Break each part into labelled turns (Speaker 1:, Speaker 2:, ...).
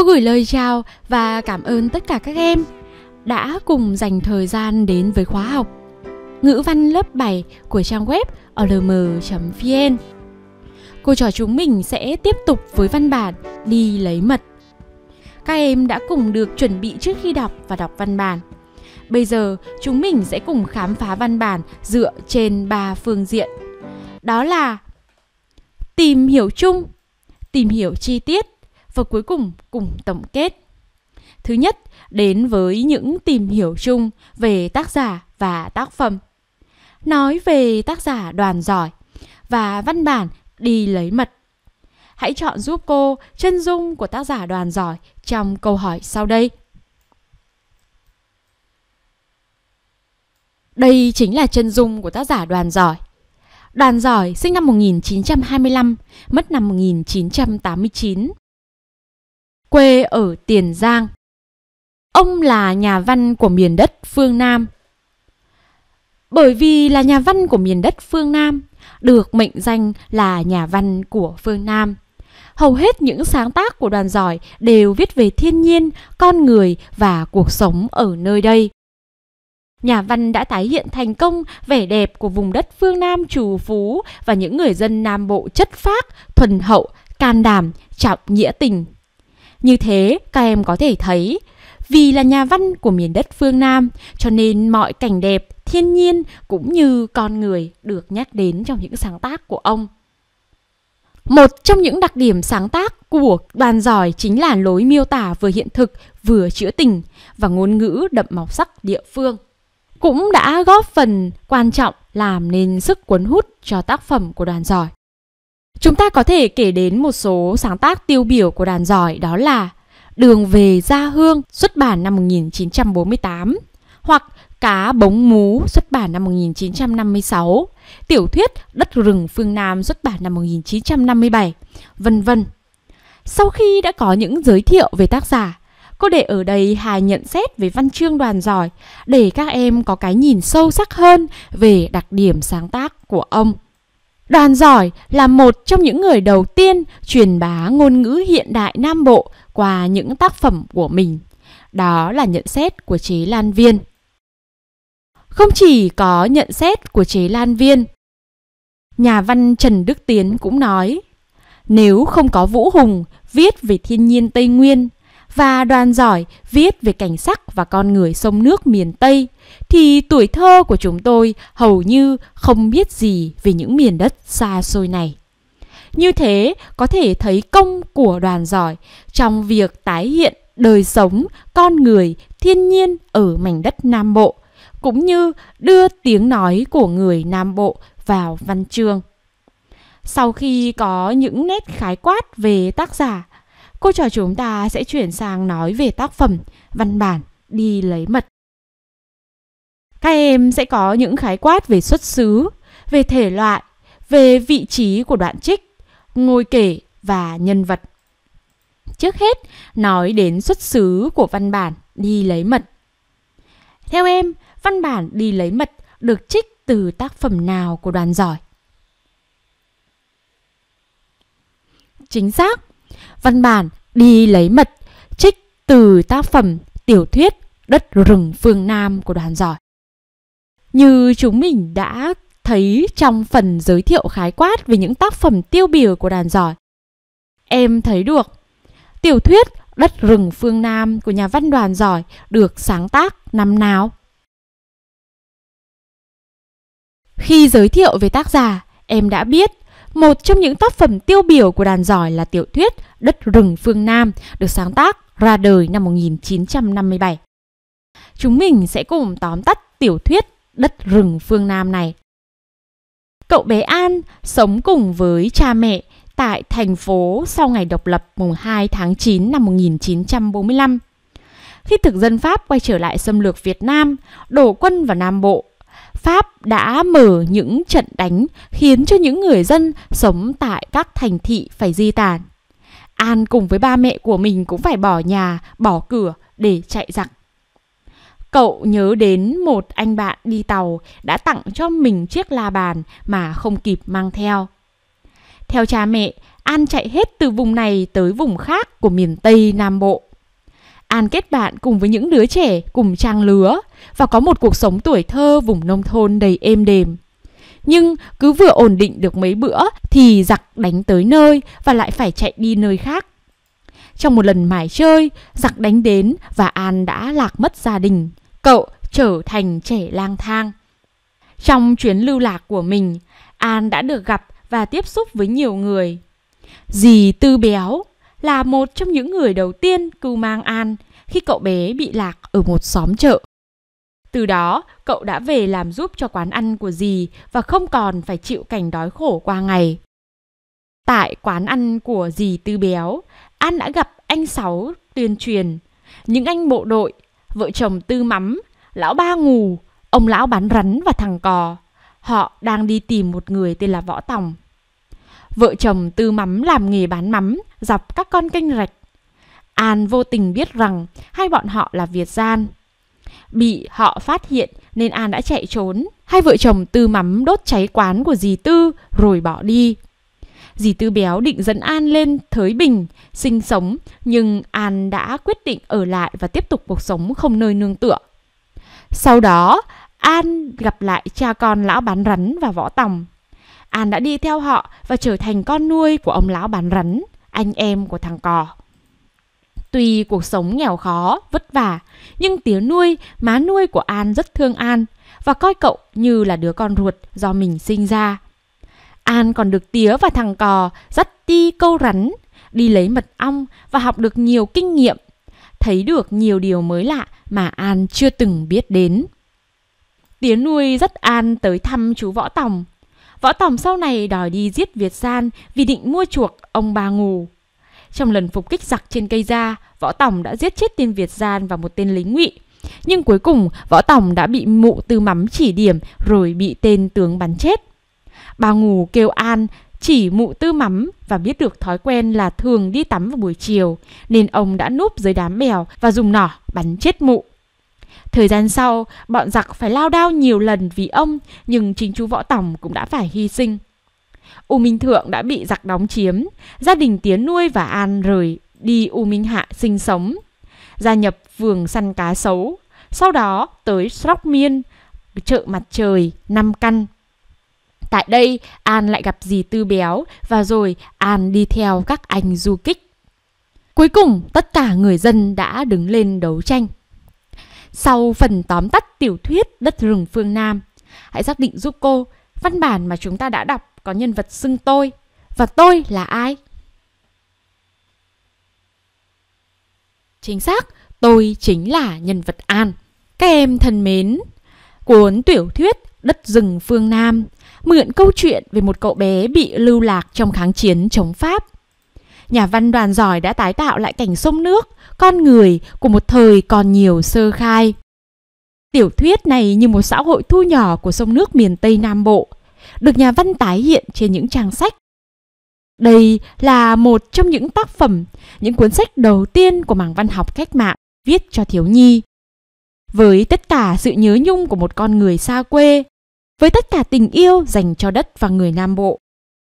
Speaker 1: Cô gửi lời chào và cảm ơn tất cả các em đã cùng dành thời gian đến với khóa học ngữ văn lớp 7 của trang web olm.vn. Cô trò chúng mình sẽ tiếp tục với văn bản đi lấy mật. Các em đã cùng được chuẩn bị trước khi đọc và đọc văn bản. Bây giờ chúng mình sẽ cùng khám phá văn bản dựa trên 3 phương diện. Đó là tìm hiểu chung, tìm hiểu chi tiết và cuối cùng cùng tổng kết. Thứ nhất, đến với những tìm hiểu chung về tác giả và tác phẩm. Nói về tác giả đoàn giỏi và văn bản đi lấy mật. Hãy chọn giúp cô chân dung của tác giả đoàn giỏi trong câu hỏi sau đây. Đây chính là chân dung của tác giả đoàn giỏi. Đoàn giỏi sinh năm 1925, mất năm 1989 quê ở Tiền Giang. Ông là nhà văn của miền đất phương Nam. Bởi vì là nhà văn của miền đất phương Nam, được mệnh danh là nhà văn của phương Nam. Hầu hết những sáng tác của đoàn giỏi đều viết về thiên nhiên, con người và cuộc sống ở nơi đây. Nhà văn đã tái hiện thành công vẻ đẹp của vùng đất phương Nam trù phú và những người dân Nam Bộ chất phác, thuần hậu, can đảm, trọng nghĩa tình, như thế, các em có thể thấy, vì là nhà văn của miền đất phương Nam, cho nên mọi cảnh đẹp, thiên nhiên cũng như con người được nhắc đến trong những sáng tác của ông. Một trong những đặc điểm sáng tác của đoàn giỏi chính là lối miêu tả vừa hiện thực vừa trữ tình và ngôn ngữ đậm màu sắc địa phương. Cũng đã góp phần quan trọng làm nên sức cuốn hút cho tác phẩm của đoàn giỏi. Chúng ta có thể kể đến một số sáng tác tiêu biểu của đàn giỏi đó là Đường về Gia Hương xuất bản năm 1948 hoặc Cá bống mú xuất bản năm 1956, tiểu thuyết Đất rừng phương Nam xuất bản năm 1957, vân vân. Sau khi đã có những giới thiệu về tác giả, cô để ở đây hai nhận xét về văn chương đoàn giỏi để các em có cái nhìn sâu sắc hơn về đặc điểm sáng tác của ông. Đoàn giỏi là một trong những người đầu tiên truyền bá ngôn ngữ hiện đại Nam Bộ qua những tác phẩm của mình. Đó là nhận xét của chế Lan Viên. Không chỉ có nhận xét của chế Lan Viên, nhà văn Trần Đức Tiến cũng nói, nếu không có Vũ Hùng viết về thiên nhiên Tây Nguyên và đoàn giỏi viết về cảnh sắc và con người sông nước miền Tây, thì tuổi thơ của chúng tôi hầu như không biết gì về những miền đất xa xôi này. Như thế, có thể thấy công của đoàn giỏi trong việc tái hiện đời sống, con người, thiên nhiên ở mảnh đất Nam Bộ, cũng như đưa tiếng nói của người Nam Bộ vào văn chương. Sau khi có những nét khái quát về tác giả, Cô trò chúng ta sẽ chuyển sang nói về tác phẩm, văn bản, đi lấy mật. Các em sẽ có những khái quát về xuất xứ, về thể loại, về vị trí của đoạn trích, ngôi kể và nhân vật. Trước hết, nói đến xuất xứ của văn bản đi lấy mật. Theo em, văn bản đi lấy mật được trích từ tác phẩm nào của đoàn giỏi? Chính xác, văn bản đi lấy mật trích từ tác phẩm tiểu thuyết Đất rừng phương Nam của đoàn giỏi. Như chúng mình đã thấy trong phần giới thiệu khái quát về những tác phẩm tiêu biểu của đoàn giỏi. Em thấy được tiểu thuyết Đất rừng phương Nam của nhà văn đoàn giỏi được sáng tác năm nào? Khi giới thiệu về tác giả, em đã biết một trong những tác phẩm tiêu biểu của đàn giỏi là tiểu thuyết Đất rừng phương Nam được sáng tác ra đời năm 1957. Chúng mình sẽ cùng tóm tắt tiểu thuyết Đất rừng phương Nam này. Cậu bé An sống cùng với cha mẹ tại thành phố sau ngày độc lập mùng 2 tháng 9 năm 1945. Khi thực dân Pháp quay trở lại xâm lược Việt Nam, đổ quân vào Nam Bộ, Pháp đã mở những trận đánh khiến cho những người dân sống tại các thành thị phải di tản. An cùng với ba mẹ của mình cũng phải bỏ nhà, bỏ cửa để chạy giặc. Cậu nhớ đến một anh bạn đi tàu đã tặng cho mình chiếc la bàn mà không kịp mang theo. Theo cha mẹ, An chạy hết từ vùng này tới vùng khác của miền Tây Nam Bộ. An kết bạn cùng với những đứa trẻ cùng trang lứa và có một cuộc sống tuổi thơ vùng nông thôn đầy êm đềm. Nhưng cứ vừa ổn định được mấy bữa thì giặc đánh tới nơi và lại phải chạy đi nơi khác. Trong một lần mải chơi, giặc đánh đến và An đã lạc mất gia đình. Cậu trở thành trẻ lang thang. Trong chuyến lưu lạc của mình, An đã được gặp và tiếp xúc với nhiều người. Dì Tư Béo, là một trong những người đầu tiên cưu mang An khi cậu bé bị lạc ở một xóm chợ. Từ đó, cậu đã về làm giúp cho quán ăn của dì và không còn phải chịu cảnh đói khổ qua ngày. Tại quán ăn của dì Tư Béo, An đã gặp anh Sáu tuyên truyền, những anh bộ đội, vợ chồng Tư Mắm, lão Ba Ngủ, ông lão bán rắn và thằng cò. Họ đang đi tìm một người tên là Võ Tòng. Vợ chồng tư mắm làm nghề bán mắm dọc các con kênh rạch. An vô tình biết rằng hai bọn họ là Việt gian. Bị họ phát hiện nên An đã chạy trốn. Hai vợ chồng tư mắm đốt cháy quán của dì Tư rồi bỏ đi. Dì Tư Béo định dẫn An lên Thới Bình sinh sống, nhưng An đã quyết định ở lại và tiếp tục cuộc sống không nơi nương tựa. Sau đó, An gặp lại cha con lão bán rắn và võ tòng. An đã đi theo họ và trở thành con nuôi của ông lão bán rắn, anh em của thằng cò. Tuy cuộc sống nghèo khó, vất vả, nhưng tía nuôi, má nuôi của An rất thương An và coi cậu như là đứa con ruột do mình sinh ra. An còn được tía và thằng cò dắt đi câu rắn, đi lấy mật ong và học được nhiều kinh nghiệm, thấy được nhiều điều mới lạ mà An chưa từng biết đến. Tía nuôi rất An tới thăm chú Võ Tòng Võ Tòng sau này đòi đi giết Việt San vì định mua chuộc ông Ba Ngù. Trong lần phục kích giặc trên cây ra, Võ Tòng đã giết chết tên Việt Gian và một tên lính ngụy. Nhưng cuối cùng, Võ Tòng đã bị mụ tư mắm chỉ điểm rồi bị tên tướng bắn chết. Bà Ngù kêu An chỉ mụ tư mắm và biết được thói quen là thường đi tắm vào buổi chiều, nên ông đã núp dưới đám bèo và dùng nỏ bắn chết mụ. Thời gian sau, bọn giặc phải lao đao nhiều lần vì ông, nhưng chính chú Võ Tòng cũng đã phải hy sinh. U Minh Thượng đã bị giặc đóng chiếm, gia đình Tiến nuôi và An rời đi U Minh Hạ sinh sống, gia nhập vườn săn cá sấu, sau đó tới Sóc Miên, chợ mặt trời, năm căn. Tại đây, An lại gặp dì Tư Béo và rồi An đi theo các anh du kích. Cuối cùng, tất cả người dân đã đứng lên đấu tranh. Sau phần tóm tắt tiểu thuyết Đất rừng phương Nam, hãy xác định giúp cô văn bản mà chúng ta đã đọc có nhân vật xưng tôi và tôi là ai? Chính xác, tôi chính là nhân vật An. Các em thân mến, cuốn tiểu thuyết Đất rừng phương Nam mượn câu chuyện về một cậu bé bị lưu lạc trong kháng chiến chống Pháp Nhà văn đoàn giỏi đã tái tạo lại cảnh sông nước, con người của một thời còn nhiều sơ khai. Tiểu thuyết này như một xã hội thu nhỏ của sông nước miền Tây Nam Bộ, được nhà văn tái hiện trên những trang sách. Đây là một trong những tác phẩm, những cuốn sách đầu tiên của mảng văn học cách mạng viết cho thiếu nhi. Với tất cả sự nhớ nhung của một con người xa quê, với tất cả tình yêu dành cho đất và người Nam Bộ,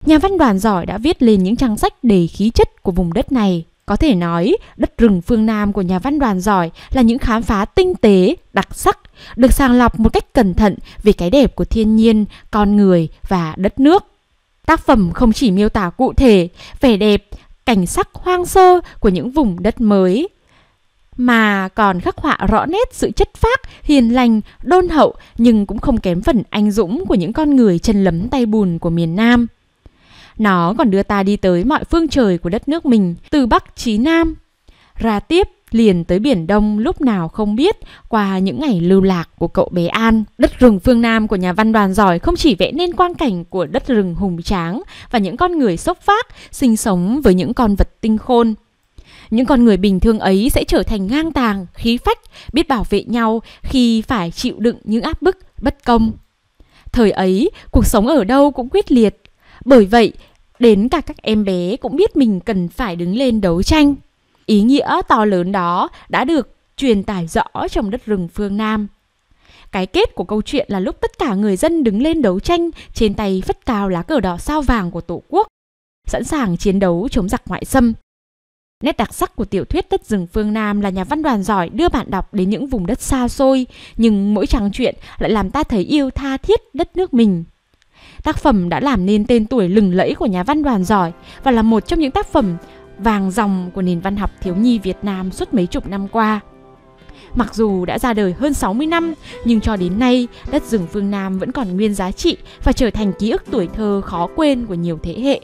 Speaker 1: Nhà văn đoàn giỏi đã viết lên những trang sách đầy khí chất của vùng đất này. Có thể nói, đất rừng phương Nam của nhà văn đoàn giỏi là những khám phá tinh tế, đặc sắc, được sàng lọc một cách cẩn thận về cái đẹp của thiên nhiên, con người và đất nước. Tác phẩm không chỉ miêu tả cụ thể vẻ đẹp, cảnh sắc hoang sơ của những vùng đất mới, mà còn khắc họa rõ nét sự chất phác, hiền lành, đôn hậu nhưng cũng không kém phần anh dũng của những con người chân lấm tay bùn của miền Nam. Nó còn đưa ta đi tới mọi phương trời của đất nước mình, từ Bắc chí Nam. Ra tiếp liền tới Biển Đông lúc nào không biết qua những ngày lưu lạc của cậu bé An. Đất rừng phương Nam của nhà văn đoàn giỏi không chỉ vẽ nên quang cảnh của đất rừng hùng tráng và những con người sốc phác sinh sống với những con vật tinh khôn. Những con người bình thường ấy sẽ trở thành ngang tàng, khí phách, biết bảo vệ nhau khi phải chịu đựng những áp bức, bất công. Thời ấy, cuộc sống ở đâu cũng quyết liệt, bởi vậy, đến cả các em bé cũng biết mình cần phải đứng lên đấu tranh. Ý nghĩa to lớn đó đã được truyền tải rõ trong đất rừng phương Nam. Cái kết của câu chuyện là lúc tất cả người dân đứng lên đấu tranh, trên tay vất cao lá cờ đỏ sao vàng của Tổ quốc, sẵn sàng chiến đấu chống giặc ngoại xâm. Nét đặc sắc của tiểu thuyết Đất rừng phương Nam là nhà văn đoàn giỏi đưa bạn đọc đến những vùng đất xa xôi, nhưng mỗi trang truyện lại làm ta thấy yêu tha thiết đất nước mình. Tác phẩm đã làm nên tên tuổi lừng lẫy của nhà văn đoàn giỏi và là một trong những tác phẩm vàng dòng của nền văn học thiếu nhi Việt Nam suốt mấy chục năm qua. Mặc dù đã ra đời hơn 60 năm, nhưng cho đến nay, đất rừng phương Nam vẫn còn nguyên giá trị và trở thành ký ức tuổi thơ khó quên của nhiều thế hệ.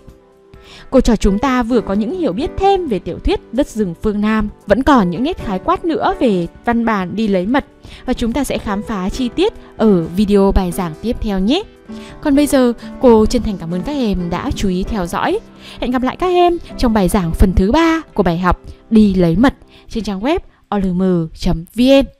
Speaker 1: Cô trò chúng ta vừa có những hiểu biết thêm về tiểu thuyết Đất rừng phương Nam, vẫn còn những nét khái quát nữa về văn bản đi lấy mật và chúng ta sẽ khám phá chi tiết ở video bài giảng tiếp theo nhé. Còn bây giờ, cô chân thành cảm ơn các em đã chú ý theo dõi. Hẹn gặp lại các em trong bài giảng phần thứ 3 của bài học Đi lấy mật trên trang web olm.vn.